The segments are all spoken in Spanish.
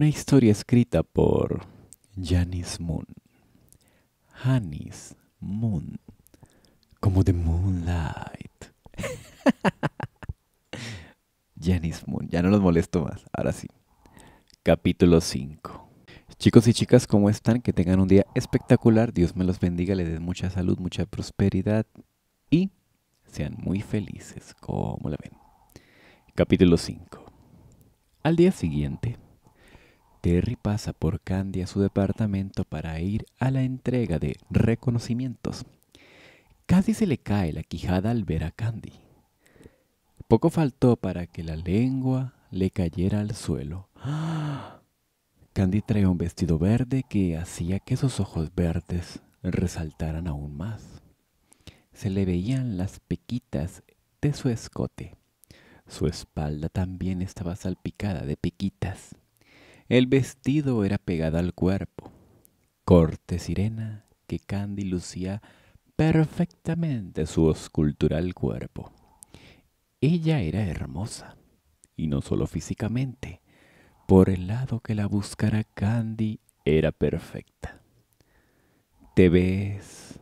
Una historia escrita por Janice Moon. Janice Moon. Como The Moonlight. Janis Moon. Ya no los molesto más. Ahora sí. Capítulo 5. Chicos y chicas, ¿cómo están? Que tengan un día espectacular. Dios me los bendiga, les dé mucha salud, mucha prosperidad y sean muy felices, como la ven. Capítulo 5. Al día siguiente. Terry pasa por Candy a su departamento para ir a la entrega de reconocimientos. Casi se le cae la quijada al ver a Candy. Poco faltó para que la lengua le cayera al suelo. Candy traía un vestido verde que hacía que sus ojos verdes resaltaran aún más. Se le veían las pequitas de su escote. Su espalda también estaba salpicada de pequitas. El vestido era pegado al cuerpo, corte sirena que Candy lucía perfectamente su escultural cuerpo. Ella era hermosa, y no solo físicamente, por el lado que la buscara Candy era perfecta. Te ves...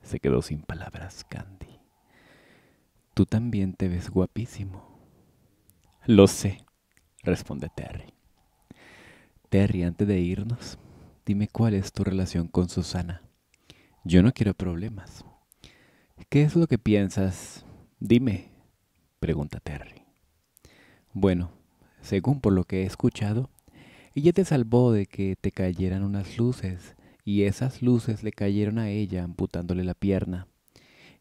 Se quedó sin palabras Candy. Tú también te ves guapísimo. Lo sé, responde Terry. Terry, antes de irnos, dime cuál es tu relación con Susana. Yo no quiero problemas. ¿Qué es lo que piensas? Dime, pregunta Terry. Bueno, según por lo que he escuchado, ella te salvó de que te cayeran unas luces y esas luces le cayeron a ella amputándole la pierna.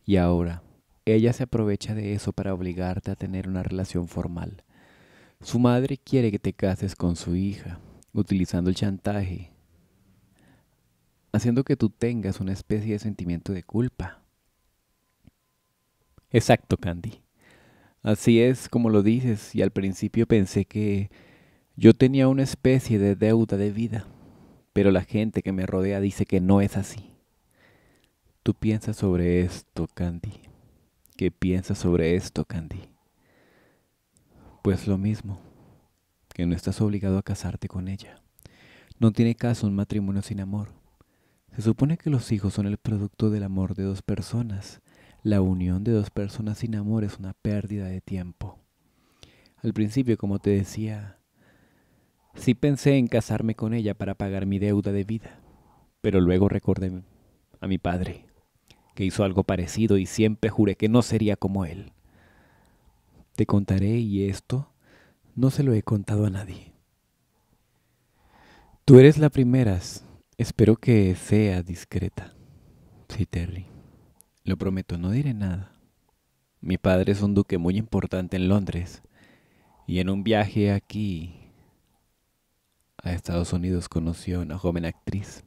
Y ahora, ella se aprovecha de eso para obligarte a tener una relación formal. Su madre quiere que te cases con su hija utilizando el chantaje, haciendo que tú tengas una especie de sentimiento de culpa. Exacto, Candy. Así es como lo dices, y al principio pensé que yo tenía una especie de deuda de vida, pero la gente que me rodea dice que no es así. Tú piensas sobre esto, Candy. ¿Qué piensas sobre esto, Candy? Pues lo mismo que no estás obligado a casarte con ella. No tiene caso un matrimonio sin amor. Se supone que los hijos son el producto del amor de dos personas. La unión de dos personas sin amor es una pérdida de tiempo. Al principio, como te decía, sí pensé en casarme con ella para pagar mi deuda de vida, pero luego recordé a mi padre, que hizo algo parecido y siempre juré que no sería como él. Te contaré y esto no se lo he contado a nadie. Tú eres la primera. Espero que sea discreta. Sí, Terry. Lo prometo, no diré nada. Mi padre es un duque muy importante en Londres. Y en un viaje aquí a Estados Unidos conoció a una joven actriz,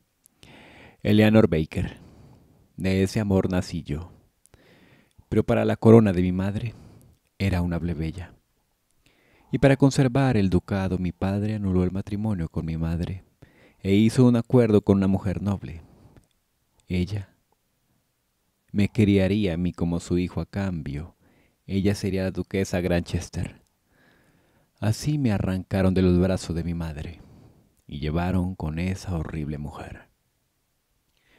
Eleanor Baker. De ese amor nací yo. Pero para la corona de mi madre era una plebeya. Y para conservar el ducado, mi padre anuló el matrimonio con mi madre e hizo un acuerdo con una mujer noble. Ella me criaría a mí como su hijo a cambio. Ella sería la duquesa Granchester. Así me arrancaron de los brazos de mi madre y llevaron con esa horrible mujer.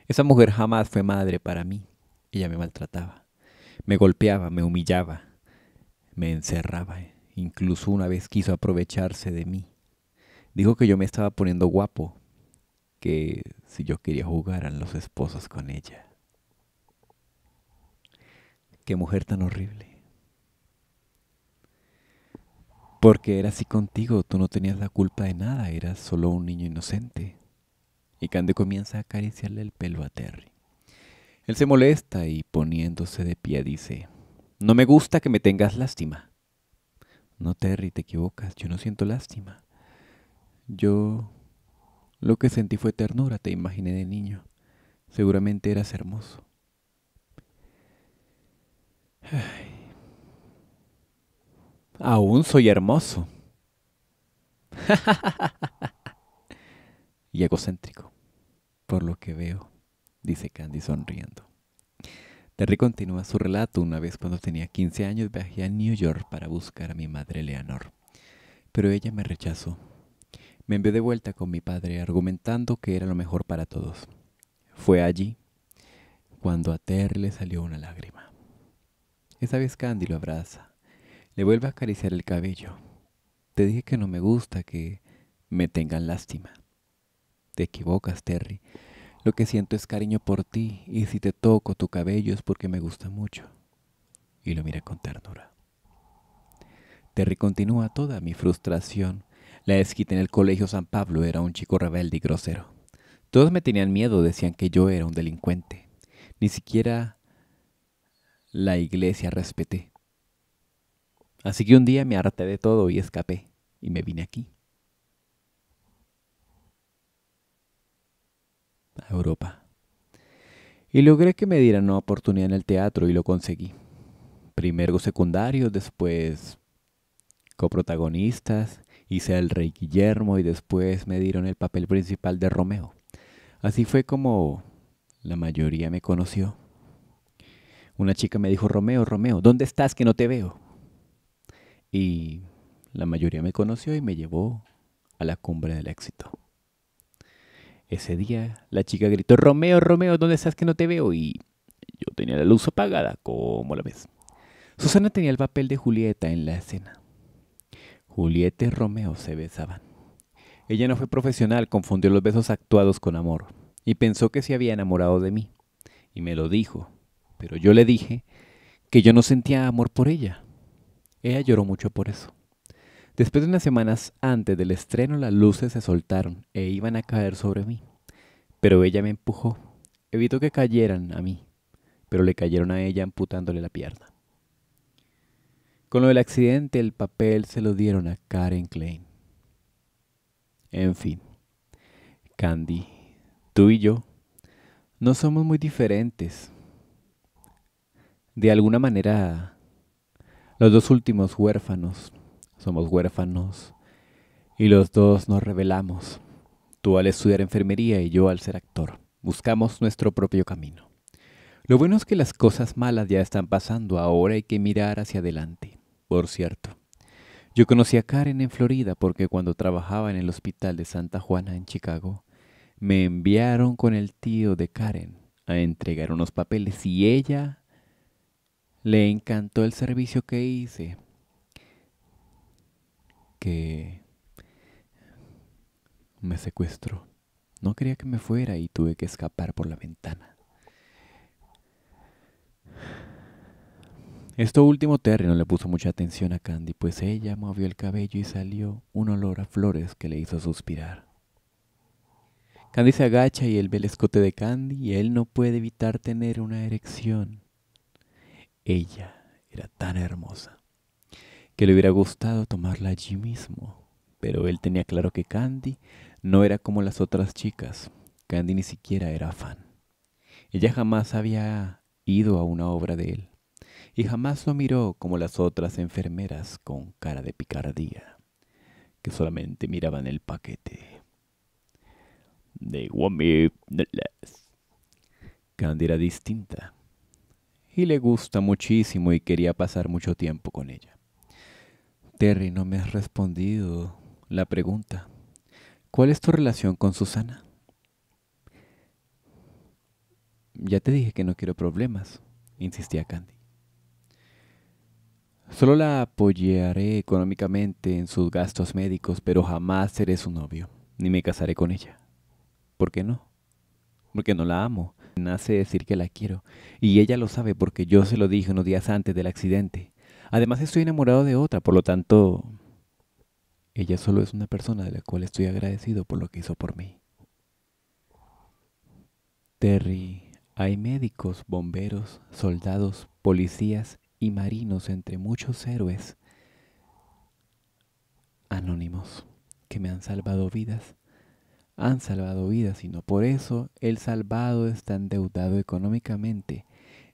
Esa mujer jamás fue madre para mí. Ella me maltrataba, me golpeaba, me humillaba, me encerraba Incluso una vez quiso aprovecharse de mí. Dijo que yo me estaba poniendo guapo, que si yo quería jugaran los esposos con ella. Qué mujer tan horrible. Porque era así contigo, tú no tenías la culpa de nada, eras solo un niño inocente. Y Candy comienza a acariciarle el pelo a Terry. Él se molesta y poniéndose de pie dice, No me gusta que me tengas lástima. No, Terry, te equivocas, yo no siento lástima. Yo lo que sentí fue ternura, te imaginé de niño. Seguramente eras hermoso. Aún soy hermoso. y egocéntrico, por lo que veo, dice Candy sonriendo. Terry continúa su relato. Una vez cuando tenía 15 años viajé a New York para buscar a mi madre Leonor, pero ella me rechazó. Me envió de vuelta con mi padre argumentando que era lo mejor para todos. Fue allí cuando a Terry le salió una lágrima. Esa vez Candy lo abraza, le vuelve a acariciar el cabello. Te dije que no me gusta que me tengan lástima. Te equivocas, Terry. Lo que siento es cariño por ti y si te toco tu cabello es porque me gusta mucho. Y lo mira con ternura. Terry continúa toda mi frustración. La esquita en el colegio San Pablo era un chico rebelde y grosero. Todos me tenían miedo, decían que yo era un delincuente. Ni siquiera la iglesia respeté. Así que un día me harté de todo y escapé y me vine aquí. a Europa. Y logré que me dieran una oportunidad en el teatro y lo conseguí. Primero secundario, después coprotagonistas, hice el rey Guillermo y después me dieron el papel principal de Romeo. Así fue como la mayoría me conoció. Una chica me dijo, Romeo, Romeo, ¿dónde estás que no te veo? Y la mayoría me conoció y me llevó a la cumbre del éxito. Ese día la chica gritó, Romeo, Romeo, ¿dónde estás que no te veo? Y yo tenía la luz apagada, como la ves. Susana tenía el papel de Julieta en la escena. Julieta y Romeo se besaban. Ella no fue profesional, confundió los besos actuados con amor y pensó que se había enamorado de mí. Y me lo dijo, pero yo le dije que yo no sentía amor por ella. Ella lloró mucho por eso. Después de unas semanas antes del estreno, las luces se soltaron e iban a caer sobre mí. Pero ella me empujó. Evitó que cayeran a mí, pero le cayeron a ella amputándole la pierna. Con lo del accidente, el papel se lo dieron a Karen Klein. En fin, Candy, tú y yo no somos muy diferentes. De alguna manera, los dos últimos huérfanos somos huérfanos y los dos nos rebelamos. Tú al estudiar enfermería y yo al ser actor. Buscamos nuestro propio camino. Lo bueno es que las cosas malas ya están pasando, ahora hay que mirar hacia adelante. Por cierto, yo conocí a Karen en Florida porque cuando trabajaba en el hospital de Santa Juana en Chicago, me enviaron con el tío de Karen a entregar unos papeles y ella le encantó el servicio que hice me secuestró. No quería que me fuera y tuve que escapar por la ventana. Esto último Terry no le puso mucha atención a Candy, pues ella movió el cabello y salió un olor a flores que le hizo suspirar. Candy se agacha y él ve el escote de Candy y él no puede evitar tener una erección. Ella era tan hermosa que le hubiera gustado tomarla allí mismo, pero él tenía claro que Candy no era como las otras chicas. Candy ni siquiera era fan. Ella jamás había ido a una obra de él y jamás lo miró como las otras enfermeras con cara de picardía, que solamente miraban el paquete. De Candy era distinta y le gusta muchísimo y quería pasar mucho tiempo con ella. Terry, no me has respondido la pregunta. ¿Cuál es tu relación con Susana? Ya te dije que no quiero problemas, insistía Candy. Solo la apoyaré económicamente en sus gastos médicos, pero jamás seré su novio, ni me casaré con ella. ¿Por qué no? Porque no la amo. Nace decir que la quiero, y ella lo sabe porque yo se lo dije unos días antes del accidente. Además estoy enamorado de otra, por lo tanto, ella solo es una persona de la cual estoy agradecido por lo que hizo por mí. Terry, hay médicos, bomberos, soldados, policías y marinos, entre muchos héroes anónimos, que me han salvado vidas. Han salvado vidas y no por eso el salvado está endeudado económicamente,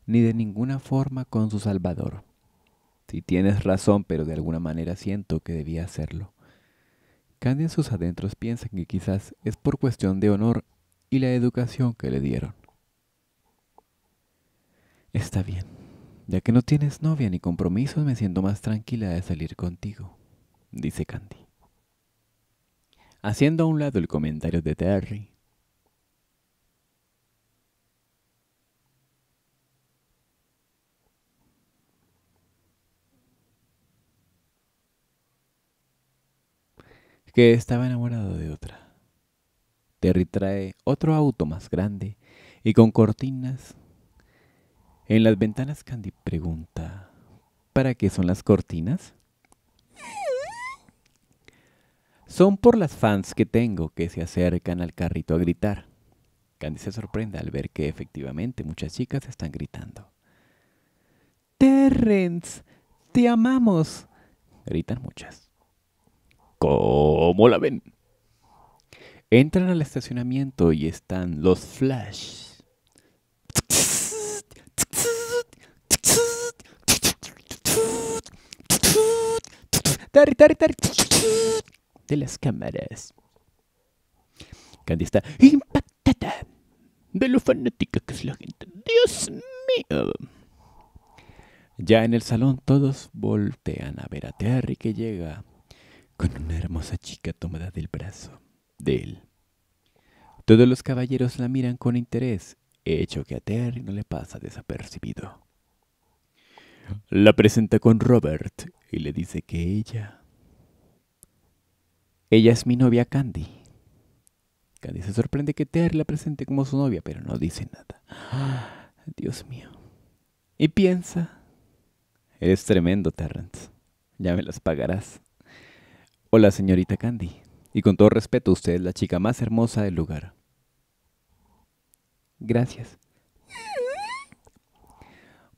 ni de ninguna forma con su salvador. Si tienes razón, pero de alguna manera siento que debía hacerlo. Candy en sus adentros piensa que quizás es por cuestión de honor y la educación que le dieron. Está bien, ya que no tienes novia ni compromisos, me siento más tranquila de salir contigo, dice Candy. Haciendo a un lado el comentario de Terry, que estaba enamorado de otra. Terry trae otro auto más grande y con cortinas. En las ventanas Candy pregunta, ¿para qué son las cortinas? Son por las fans que tengo que se acercan al carrito a gritar. Candy se sorprende al ver que efectivamente muchas chicas están gritando. Terrence, te amamos, gritan muchas. ¿Cómo la ven? Entran al estacionamiento y están los Flash. De las cámaras. Candy está impactada de lo fanática que es la gente. Dios mío. Ya en el salón todos voltean a ver a Terry que llega con una hermosa chica tomada del brazo de él. Todos los caballeros la miran con interés, hecho que a Terry no le pasa desapercibido. La presenta con Robert y le dice que ella... Ella es mi novia Candy. Candy se sorprende que Terry la presente como su novia, pero no dice nada. Dios mío. Y piensa... Eres tremendo, Terrence. Ya me las pagarás. Hola, señorita Candy. Y con todo respeto, usted es la chica más hermosa del lugar. Gracias.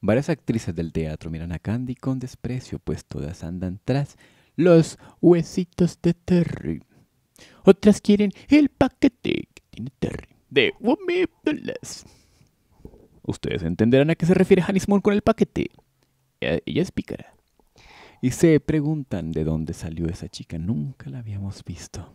Varias actrices del teatro miran a Candy con desprecio, pues todas andan tras los huesitos de Terry. Otras quieren el paquete que tiene Terry de Ustedes entenderán a qué se refiere Hannis Moore con el paquete. Ella, ella y se preguntan de dónde salió esa chica. Nunca la habíamos visto.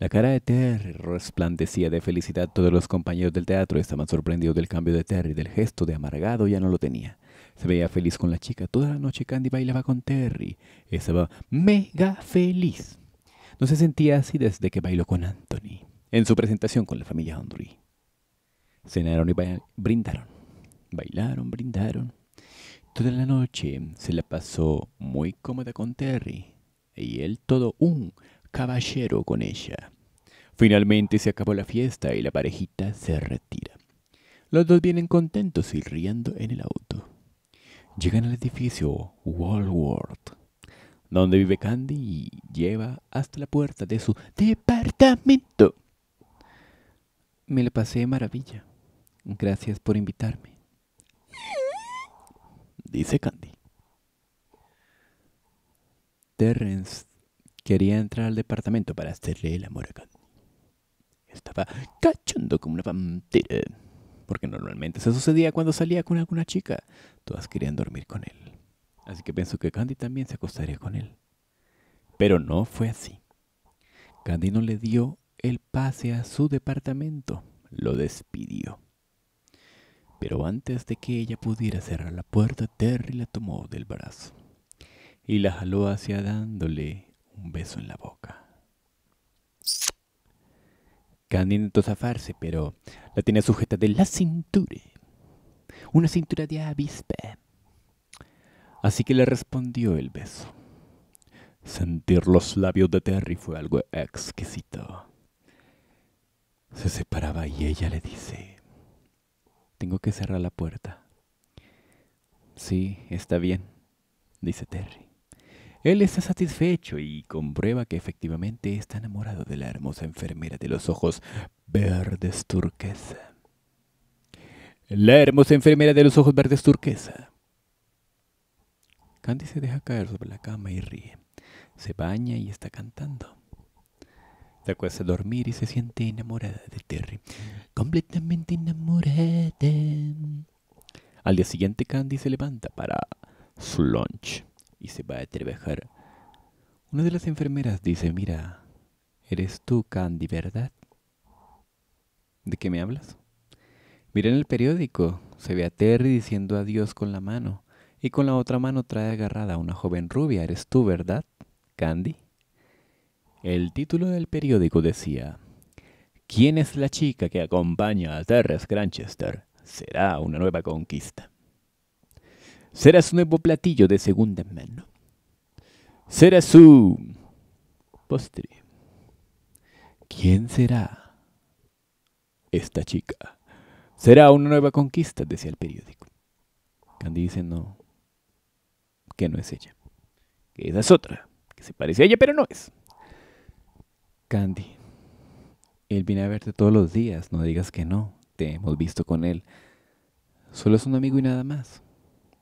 La cara de Terry resplandecía de felicidad. Todos los compañeros del teatro estaban sorprendidos del cambio de Terry, del gesto de amargado ya no lo tenía. Se veía feliz con la chica. Toda la noche Candy bailaba con Terry. Estaba mega feliz. No se sentía así desde que bailó con Anthony, en su presentación con la familia Andrew. Cenaron y brindaron. Bailaron, brindaron de la noche se la pasó muy cómoda con Terry y él todo un caballero con ella. Finalmente se acabó la fiesta y la parejita se retira. Los dos vienen contentos y riendo en el auto. Llegan al edificio Walworth, donde vive Candy y lleva hasta la puerta de su departamento. Me la pasé maravilla. Gracias por invitarme dice Candy. Terrence quería entrar al departamento para hacerle el amor a Candy. Estaba cachando como una vampira, porque normalmente se sucedía cuando salía con alguna chica. Todas querían dormir con él, así que pensó que Candy también se acostaría con él. Pero no fue así. Candy no le dio el pase a su departamento, lo despidió. Pero antes de que ella pudiera cerrar la puerta, Terry la tomó del brazo y la jaló hacia dándole un beso en la boca. Candy intentó zafarse, pero la tenía sujeta de la cintura. Una cintura de avispe. Así que le respondió el beso. Sentir los labios de Terry fue algo exquisito. Se separaba y ella le dice... Tengo que cerrar la puerta. Sí, está bien, dice Terry. Él está satisfecho y comprueba que efectivamente está enamorado de la hermosa enfermera de los ojos verdes turquesa. La hermosa enfermera de los ojos verdes turquesa. Candy se deja caer sobre la cama y ríe. Se baña y está cantando. Se a dormir y se siente enamorada de Terry. Completamente enamorada. Al día siguiente, Candy se levanta para su lunch y se va a trabajar. Una de las enfermeras dice, mira, eres tú, Candy, ¿verdad? ¿De qué me hablas? Mira en el periódico, se ve a Terry diciendo adiós con la mano y con la otra mano trae agarrada a una joven rubia, ¿eres tú, verdad, Candy? El título del periódico decía, ¿Quién es la chica que acompaña a Terras Granchester? Será una nueva conquista. Será su nuevo platillo de segunda mano. Será su postre. ¿Quién será esta chica? Será una nueva conquista, decía el periódico. Candy dice no, que no es ella. Que esa es otra, que se parece a ella, pero no es. Candy, él viene a verte todos los días, no digas que no, te hemos visto con él. Solo es un amigo y nada más.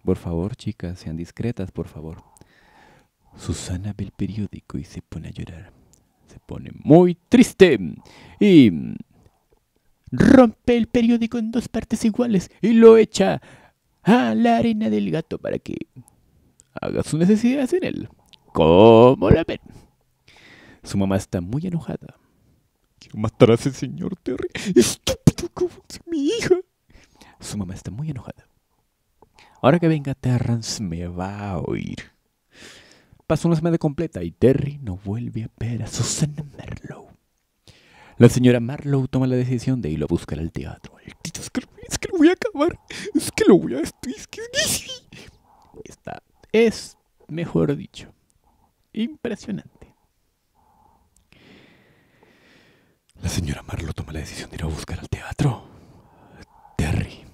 Por favor, chicas, sean discretas, por favor. Susana ve el periódico y se pone a llorar. Se pone muy triste y rompe el periódico en dos partes iguales y lo echa a la arena del gato para que haga sus necesidades en él. ¿Cómo la ven? Su mamá está muy enojada. Quiero matar a ese señor Terry. Estúpido ¿cómo es mi hija. Su mamá está muy enojada. Ahora que venga Terrance me va a oír. Pasó una semana completa y Terry no vuelve a ver a Susana Merlow. La señora Marlowe toma la decisión de irlo a buscar al teatro. Es que, es lo voy a acabar. Es que lo voy a... Es Está... Es, mejor dicho, impresionante. La señora Marlowe toma la decisión de ir a buscar al teatro. Terry.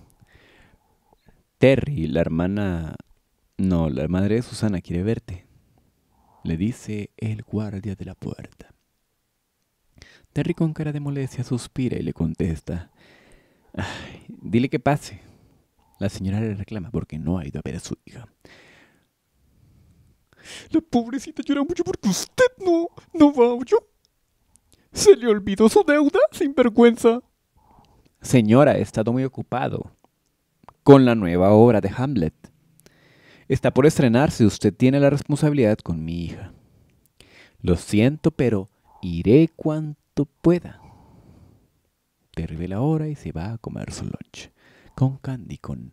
Terry, la hermana... No, la madre de Susana quiere verte. Le dice el guardia de la puerta. Terry con cara de molestia suspira y le contesta. dile que pase. La señora le reclama porque no ha ido a ver a su hija. La pobrecita llora mucho porque usted no, no va. Yo ¿Se le olvidó su deuda, sin vergüenza? Señora, he estado muy ocupado con la nueva obra de Hamlet. Está por estrenarse, usted tiene la responsabilidad con mi hija. Lo siento, pero iré cuanto pueda. Terrible la hora y se va a comer su lunch. Con Candy, con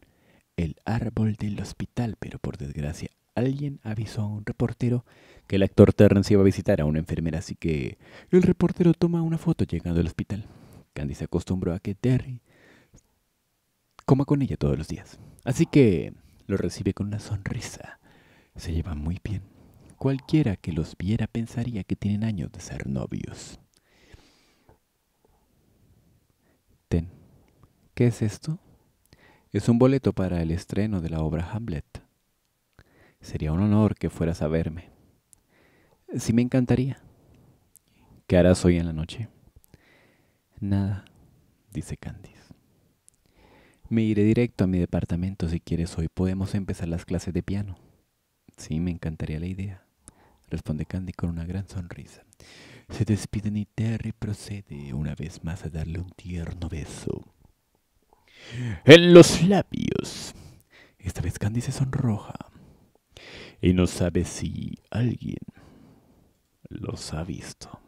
el árbol del hospital, pero por desgracia alguien avisó a un reportero que el actor Terrence iba a visitar a una enfermera, así que el reportero toma una foto llegando al hospital. Candy se acostumbró a que Terry coma con ella todos los días. Así que lo recibe con una sonrisa. Se llevan muy bien. Cualquiera que los viera pensaría que tienen años de ser novios. Ten, ¿qué es esto? Es un boleto para el estreno de la obra Hamlet. Sería un honor que fueras a verme. Sí me encantaría. ¿Qué harás hoy en la noche? Nada, dice Candice. Me iré directo a mi departamento si quieres hoy. Podemos empezar las clases de piano. Sí, me encantaría la idea, responde Candy con una gran sonrisa. Se despiden y Terry procede una vez más a darle un tierno beso. En los labios. Esta vez Candice sonroja y no sabe si alguien los ha visto.